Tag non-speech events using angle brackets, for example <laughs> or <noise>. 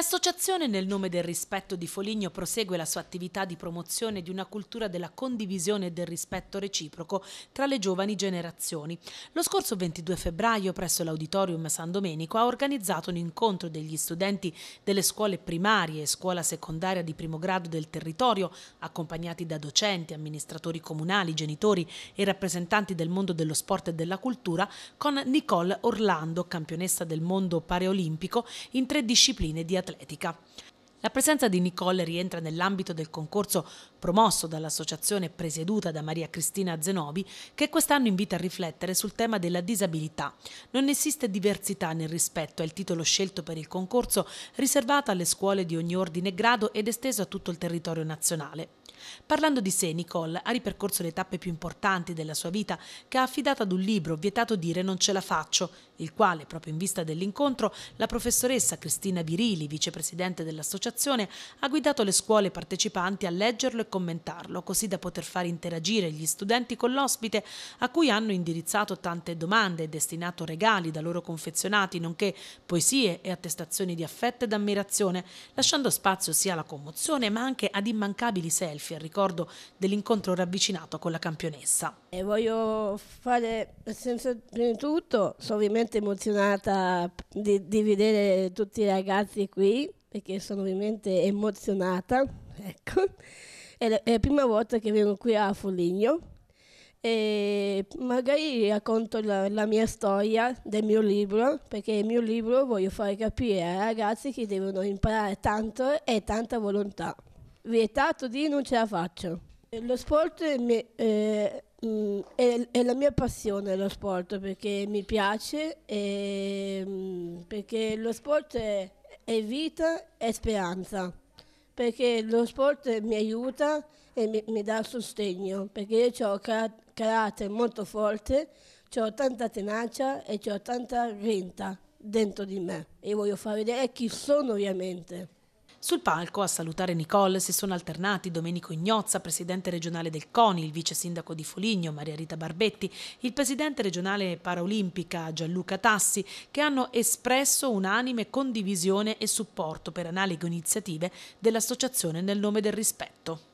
L'associazione nel nome del rispetto di Foligno prosegue la sua attività di promozione di una cultura della condivisione e del rispetto reciproco tra le giovani generazioni. Lo scorso 22 febbraio presso l'Auditorium San Domenico ha organizzato un incontro degli studenti delle scuole primarie e scuola secondaria di primo grado del territorio, accompagnati da docenti, amministratori comunali, genitori e rappresentanti del mondo dello sport e della cultura, con Nicole Orlando, campionessa del mondo pareolimpico in tre discipline di atletica ética. La presenza di Nicole rientra nell'ambito del concorso promosso dall'associazione presieduta da Maria Cristina Zenobi che quest'anno invita a riflettere sul tema della disabilità. Non esiste diversità nel rispetto al titolo scelto per il concorso riservato alle scuole di ogni ordine e grado ed esteso a tutto il territorio nazionale. Parlando di sé, Nicole ha ripercorso le tappe più importanti della sua vita che ha affidato ad un libro vietato dire non ce la faccio, il quale, proprio in vista dell'incontro, la professoressa Cristina Virili, vicepresidente dell'associazione, l'associazione ha guidato le scuole partecipanti a leggerlo e commentarlo, così da poter far interagire gli studenti con l'ospite a cui hanno indirizzato tante domande e destinato regali da loro confezionati, nonché poesie e attestazioni di affetto ed ammirazione, lasciando spazio sia alla commozione ma anche ad immancabili selfie al ricordo dell'incontro ravvicinato con la campionessa. E voglio fare, senza, prima di tutto, sono ovviamente emozionata di, di vedere tutti i ragazzi qui perché sono ovviamente emozionata, <laughs> ecco. È la, è la prima volta che vengo qui a Foligno e magari racconto la, la, mia storia del mio libro, perché il mio libro voglio far capire ai ragazzi che devono imparare tanto e tanta volontà. Vietato di non ce la faccio. Lo sport è, mia, eh, mm, è, è la mia passione, lo sport, perché mi piace, e, mm, perché lo sport è è vita e speranza, perché lo sport mi aiuta e mi, mi dà sostegno, perché io ho car- carattere molto forte, ho tanta tenacia e ho tanta grinta dentro di me e voglio far vedere chi sono veramente. Sul palco a salutare Nicole si sono alternati Domenico Ignozza, presidente regionale del CONI, il vice sindaco di Foligno Maria Rita Barbetti, il presidente regionale paraolimpica Gianluca Tassi, che hanno espresso unanime condivisione e supporto per analoghe iniziative dell'associazione nel nome del rispetto.